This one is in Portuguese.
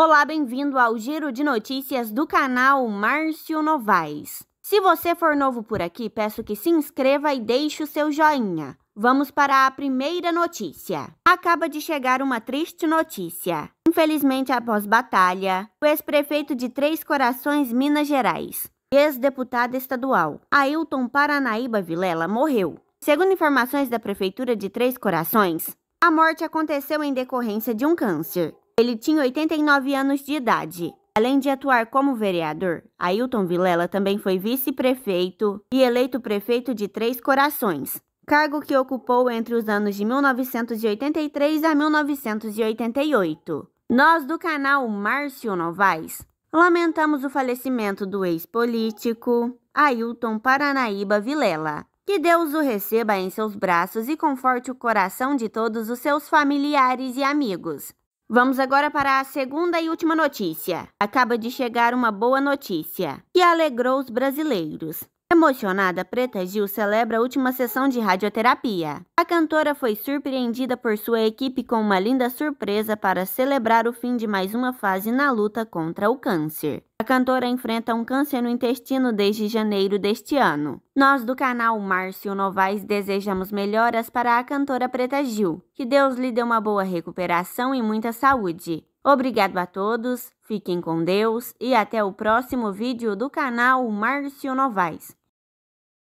Olá, bem-vindo ao Giro de Notícias do canal Márcio Novaes. Se você for novo por aqui, peço que se inscreva e deixe o seu joinha. Vamos para a primeira notícia. Acaba de chegar uma triste notícia. Infelizmente, após batalha, o ex-prefeito de Três Corações, Minas Gerais, ex-deputado estadual, Ailton Paranaíba Vilela, morreu. Segundo informações da Prefeitura de Três Corações, a morte aconteceu em decorrência de um câncer. Ele tinha 89 anos de idade. Além de atuar como vereador, Ailton Vilela também foi vice-prefeito e eleito prefeito de Três Corações, cargo que ocupou entre os anos de 1983 a 1988. Nós do canal Márcio Novaes lamentamos o falecimento do ex-político Ailton Paranaíba Vilela. Que Deus o receba em seus braços e conforte o coração de todos os seus familiares e amigos. Vamos agora para a segunda e última notícia. Acaba de chegar uma boa notícia que alegrou os brasileiros. Emocionada, Preta Gil celebra a última sessão de radioterapia. A cantora foi surpreendida por sua equipe com uma linda surpresa para celebrar o fim de mais uma fase na luta contra o câncer. A cantora enfrenta um câncer no intestino desde janeiro deste ano. Nós do canal Márcio Novaes desejamos melhoras para a cantora Preta Gil. Que Deus lhe dê uma boa recuperação e muita saúde. Obrigado a todos, fiquem com Deus e até o próximo vídeo do canal Márcio Novaes.